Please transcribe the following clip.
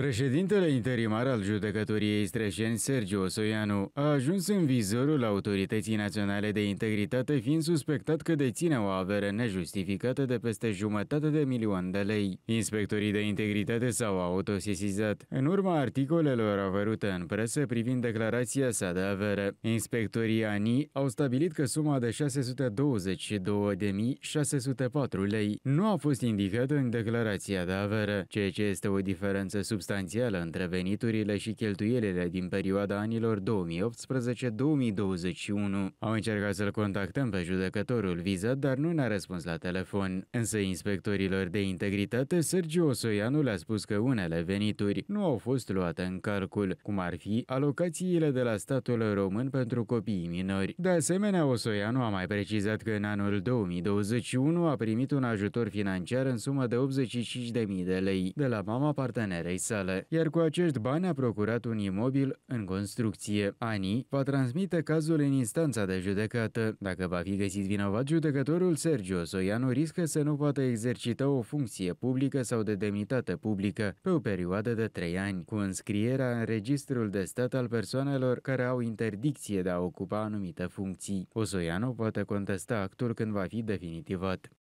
Președintele interimar al judecătoriei Streșeni, Sergiu Osoianu, a ajuns în vizorul Autorității Naționale de Integritate fiind suspectat că deține o avere nejustificată de peste jumătate de milion de lei. Inspectorii de integritate s-au autosesizat în urma articolelor avărute în presă privind declarația sa de avere. Inspectorii ANI au stabilit că suma de 622.604 lei nu a fost indicată în declarația de avere, ceea ce este o diferență sub substanțială între veniturile și cheltuielile din perioada anilor 2018-2021. Au încercat să-l contactăm pe judecătorul vizat, dar nu ne-a răspuns la telefon. Însă inspectorilor de integritate, Sergiu Osoianu le-a spus că unele venituri nu au fost luate în calcul, cum ar fi alocațiile de la statul român pentru copiii minori. De asemenea, Osoianu a mai precizat că în anul 2021 a primit un ajutor financiar în sumă de 85.000 de lei de la mama partenerei sale sale, iar cu acești bani a procurat un imobil în construcție. Ani va transmite cazul în instanța de judecată. Dacă va fi găsit vinovat, judecătorul Sergio Soianu riscă să nu poată exercita o funcție publică sau de demnitate publică pe o perioadă de trei ani, cu înscrierea în registrul de stat al persoanelor care au interdicție de a ocupa anumite funcții. Osoianu poate contesta actul când va fi definitivat.